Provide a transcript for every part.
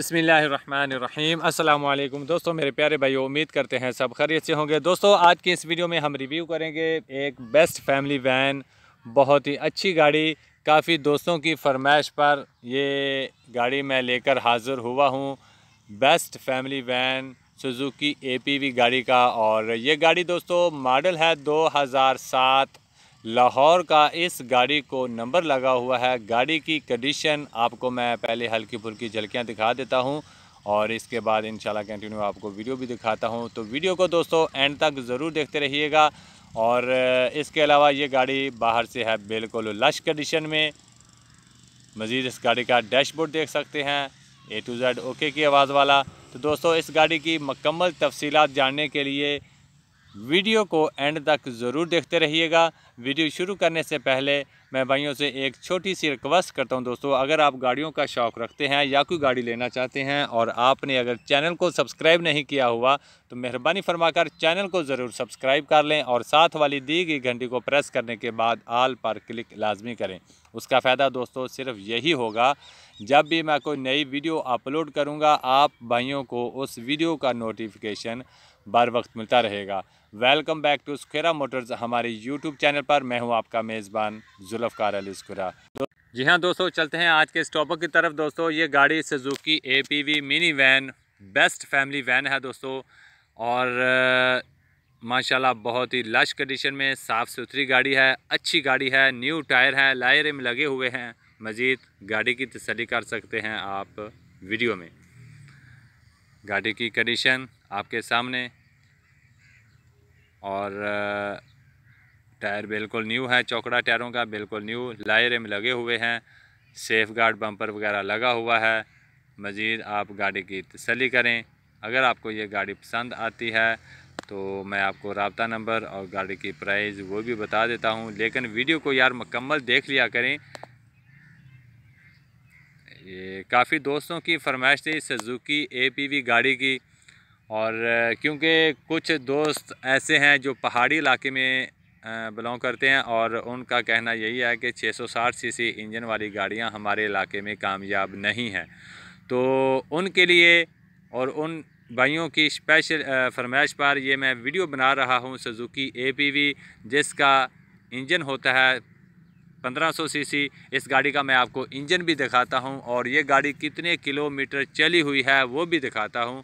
बसमीम अल्लाम दोस्तों मेरे प्यारे भाइयों उम्मीद करते हैं सब खैरियत से होंगे दोस्तों आज की इस वीडियो में हम रिव्यू करेंगे एक बेस्ट फैमिली वैन बहुत ही अच्छी गाड़ी काफ़ी दोस्तों की फरमाइश पर ये गाड़ी मैं लेकर हाज़िर हुआ हूँ best family van Suzuki APV गाड़ी का और ये गाड़ी दोस्तों मॉडल है 2007 लाहौर का इस गाड़ी को नंबर लगा हुआ है गाड़ी की कंडीशन आपको मैं पहले हल्की फुल्की झलकियाँ दिखा देता हूँ और इसके बाद इन कंटिन्यू आपको वीडियो भी दिखाता हूँ तो वीडियो को दोस्तों एंड तक ज़रूर देखते रहिएगा और इसके अलावा ये गाड़ी बाहर से है बिल्कुल लश कंडीशन में मज़ीद इस गाड़ी का डैशबोर्ड देख सकते हैं ए टू जेड ओके की आवाज़ वाला तो दोस्तों इस गाड़ी की मकम्मल तफसीत जानने के लिए वीडियो को एंड तक ज़रूर देखते रहिएगा वीडियो शुरू करने से पहले मैं भाइयों से एक छोटी सी रिक्वेस्ट करता हूं दोस्तों अगर आप गाड़ियों का शौक़ रखते हैं या कोई गाड़ी लेना चाहते हैं और आपने अगर चैनल को सब्सक्राइब नहीं किया हुआ तो मेहरबानी फरमाकर चैनल को ज़रूर सब्सक्राइब कर लें और साथ वाली दी गई घंटी को प्रेस करने के बाद आल पर क्लिक लाजमी करें उसका फ़ायदा दोस्तों सिर्फ यही होगा जब भी मैं कोई नई वीडियो अपलोड करूँगा आप भाइयों को उस वीडियो का नोटिफिकेशन बर वक्त मिलता रहेगा वेलकम बैक टू स्खरा मोटर्स हमारे यूट्यूब चैनल पर मैं हूं आपका मेज़बान जुल्फ़ार अली स्खरा जी हाँ दोस्तों चलते हैं आज के इस टॉपिक की तरफ दोस्तों ये गाड़ी Suzuki A P V mini van best family van है दोस्तों और माशाल्लाह बहुत ही लश कंडीशन में साफ़ सुथरी गाड़ी है अच्छी गाड़ी है न्यू टायर है लायरे में लगे हुए हैं मज़ीद गाड़ी की तसली कर सकते हैं आप वीडियो में गाड़ी की कंडीशन आपके सामने और टायर बिल्कुल न्यू है चौकड़ा टायरों का बिल्कुल न्यू लायरे में लगे हुए हैं सेफ़ गार्ड बम्पर वगैरह लगा हुआ है मज़ीद आप गाड़ी की तसली करें अगर आपको ये गाड़ी पसंद आती है तो मैं आपको रबता नंबर और गाड़ी की प्राइस वो भी बता देता हूँ लेकिन वीडियो को यार मकम्मल देख लिया करें ये काफ़ी दोस्तों की फरमाइश थी सजुकी ए पी वी गाड़ी की और क्योंकि कुछ दोस्त ऐसे हैं जो पहाड़ी इलाके में बिलोंग करते हैं और उनका कहना यही है कि 660 सीसी इंजन वाली गाड़ियां हमारे इलाके में कामयाब नहीं हैं तो उनके लिए और उन भाइयों की स्पेशल फरमाइश पर ये मैं वीडियो बना रहा हूँ सुजुकी एपीवी जिसका इंजन होता है 1500 सीसी इस गाड़ी का मैं आपको इंजन भी दिखाता हूँ और ये गाड़ी कितने किलोमीटर चली हुई है वो भी दिखाता हूँ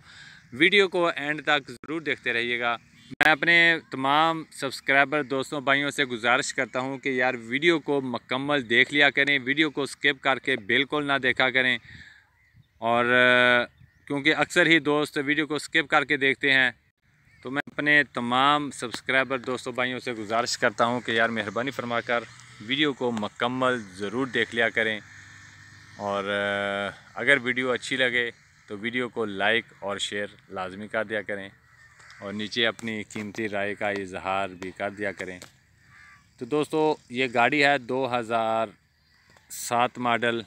वीडियो को एंड तक ज़रूर देखते रहिएगा मैं अपने तमाम सब्सक्राइबर दोस्तों भाइयों से गुजारिश करता हूं कि यार वीडियो को मकम्मल देख लिया करें वीडियो को स्किप करके बिल्कुल ना देखा करें और क्योंकि अक्सर ही दोस्त वीडियो को स्किप करके देखते हैं तो मैं अपने तमाम सब्सक्राइबर दोस्तों भाइयों से गुजारिश करता हूँ कि यार मेहरबानी फरमाकर वीडियो को मकम्मल ज़रूर देख लिया करें और अगर वीडियो अच्छी लगे तो वीडियो को लाइक और शेयर लाजमी कर दिया करें और नीचे अपनी कीमती राय का इजहार भी कर दिया करें तो दोस्तों ये गाड़ी है 2007 मॉडल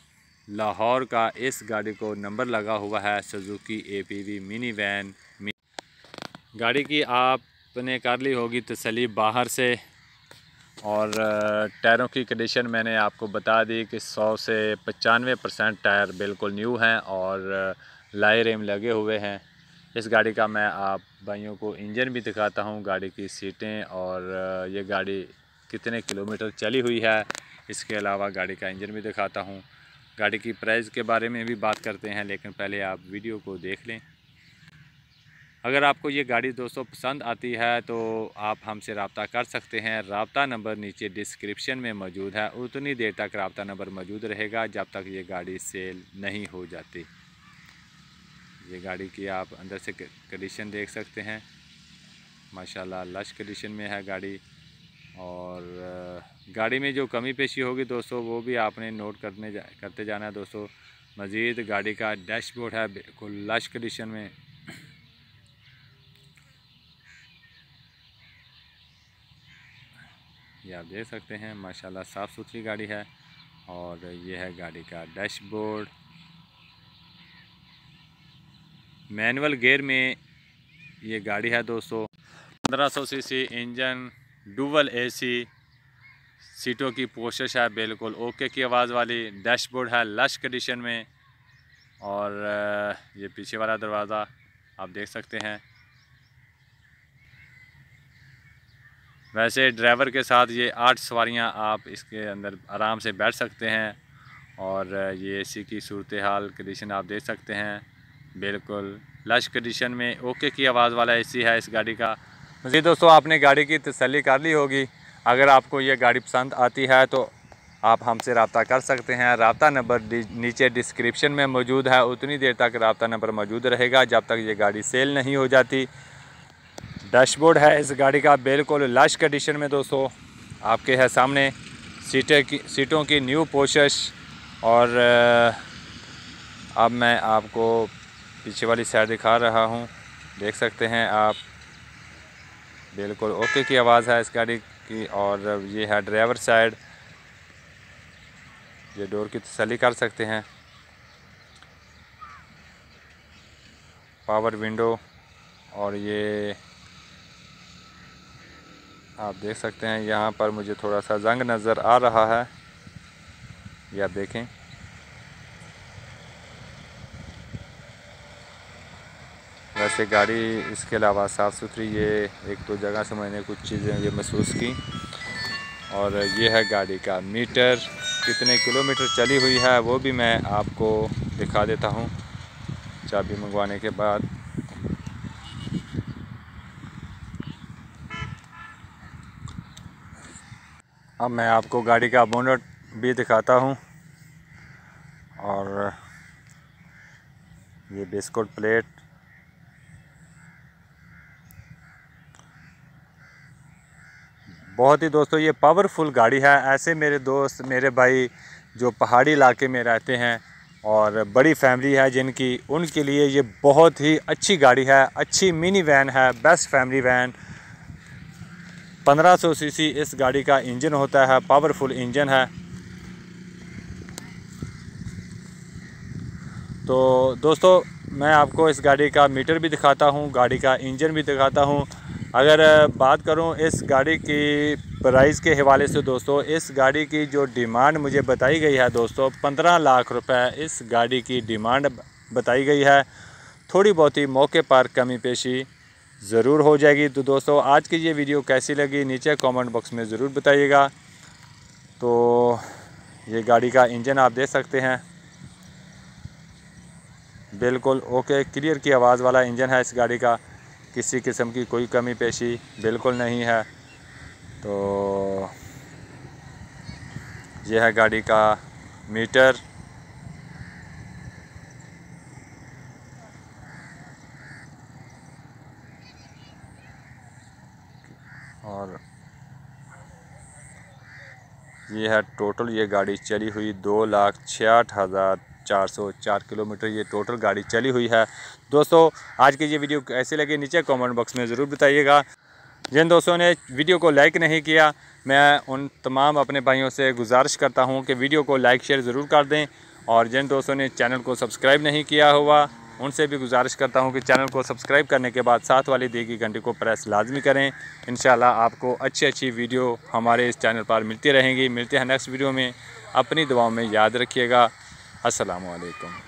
लाहौर का इस गाड़ी को नंबर लगा हुआ है सुजुकी एपीवी मिनी वैन गाड़ी की आपने कर ली होगी तसली बाहर से और टायरों की कंडीशन मैंने आपको बता दी कि 100 से पचानवे परसेंट टायर बिल्कुल न्यू हैं और लाई रेम लगे हुए हैं इस गाड़ी का मैं आप भाइयों को इंजन भी दिखाता हूँ गाड़ी की सीटें और ये गाड़ी कितने किलोमीटर चली हुई है इसके अलावा गाड़ी का इंजन भी दिखाता हूँ गाड़ी की प्राइस के बारे में भी बात करते हैं लेकिन पहले आप वीडियो को देख लें अगर आपको ये गाड़ी दोस्तों पसंद आती है तो आप हमसे रबता कर सकते हैं रबता नंबर नीचे डिस्क्रिप्शन में मौजूद है उतनी देर तक रबता नंबर मौजूद रहेगा जब तक ये गाड़ी सेल नहीं हो जाती ये गाड़ी की आप अंदर से कंडीशन देख सकते हैं माशाल्लाह लश कंडीशन में है गाड़ी और गाड़ी में जो कमी पेशी होगी दोस्तों वो भी आपने नोट करने जा, करते जाना है दोस्तों मज़ीद गाड़ी का डैशबोर्ड है बिल्कुल लश कंडीशन में ये आप देख सकते हैं माशाल्लाह साफ़ सुथरी गाड़ी है और ये है गाड़ी का डैशबोर्ड मैनुअल गेयर में ये गाड़ी है दोस्तों 1500 सीसी इंजन ए एसी सीटों की पोशिश है बिल्कुल ओके की आवाज़ वाली डैशबोर्ड है लश कंडीशन में और ये पीछे वाला दरवाज़ा आप देख सकते हैं वैसे ड्राइवर के साथ ये आठ सवारियां आप इसके अंदर आराम से बैठ सकते हैं और ये एसी की सूरत हाल कंडीशन आप देख सकते हैं बिल्कुल लश कंडीशन में ओके की आवाज़ वाला एसी है इस गाड़ी का जी दोस्तों आपने गाड़ी की तसली कर ली होगी अगर आपको ये गाड़ी पसंद आती है तो आप हमसे रबता कर सकते हैं रबता नंबर नीचे डिस्क्रिप्शन में मौजूद है उतनी देर तक रबता नंबर मौजूद रहेगा जब तक ये गाड़ी सेल नहीं हो जाती डैशबोर्ड है इस गाड़ी का बिल्कुल लश कंडीशन में दोस्तों आपके है सामने सीटें की सीटों की न्यू पोशश और अब मैं आपको पीछे वाली साइड दिखा रहा हूँ देख सकते हैं आप बिल्कुल ओके की आवाज़ है इस गाड़ी की और ये है ड्राइवर साइड ये डोर की तसली कर सकते हैं पावर विंडो और ये आप देख सकते हैं यहाँ पर मुझे थोड़ा सा जंग नज़र आ रहा है ये आप देखें से गाड़ी इसके अलावा साफ़ सुथरी ये एक दो तो जगह से मैंने कुछ चीज़ें ये महसूस की और ये है गाड़ी का मीटर कितने किलोमीटर चली हुई है वो भी मैं आपको दिखा देता हूँ चाबी मंगवाने के बाद अब मैं आपको गाड़ी का बोनट भी दिखाता हूँ और ये बिस्कुट प्लेट बहुत ही दोस्तों ये पावरफुल गाड़ी है ऐसे मेरे दोस्त मेरे भाई जो पहाड़ी इलाके में रहते हैं और बड़ी फैमिली है जिनकी उनके लिए ये बहुत ही अच्छी गाड़ी है अच्छी मिनी वैन है बेस्ट फैमिली वैन 1500 सीसी इस गाड़ी का इंजन होता है पावरफुल इंजन है तो दोस्तों मैं आपको इस गाड़ी का मीटर भी दिखाता हूँ गाड़ी का इंजन भी दिखाता हूँ अगर बात करूं इस गाड़ी की प्राइस के हवाले से दोस्तों इस गाड़ी की जो डिमांड मुझे बताई गई है दोस्तों पंद्रह लाख रुपए इस गाड़ी की डिमांड बताई गई है थोड़ी बहुत ही मौके पर कमी पेशी ज़रूर हो जाएगी तो दोस्तों आज की ये वीडियो कैसी लगी नीचे कमेंट बॉक्स में ज़रूर बताइएगा तो ये गाड़ी का इंजन आप देख सकते हैं बिल्कुल ओके क्लियर की आवाज़ वाला इंजन है इस गाड़ी का किसी किस्म की कोई कमी पेशी बिल्कुल नहीं है तो यह है गाड़ी का मीटर और ये है टोटल ये गाड़ी चली हुई दो लाख छियाठ हज़ार 404 किलोमीटर ये टोटल गाड़ी चली हुई है दोस्तों आज की ये वीडियो कैसे लगी नीचे कमेंट बॉक्स में ज़रूर बताइएगा जिन दोस्तों ने वीडियो को लाइक नहीं किया मैं उन तमाम अपने भाइयों से गुजारिश करता हूँ कि वीडियो को लाइक शेयर ज़रूर कर दें और जिन दोस्तों ने चैनल को सब्सक्राइब नहीं किया हुआ उनसे भी गुजारिश करता हूं कि चैनल को सब्सक्राइब करने के बाद साथ वाली देगी घंटी को प्रेस लाजमी करें इन आपको अच्छी अच्छी वीडियो हमारे इस चैनल पर मिलती रहेंगी मिलते हैं नेक्स्ट वीडियो में अपनी दुआओं में याद रखिएगा असलकम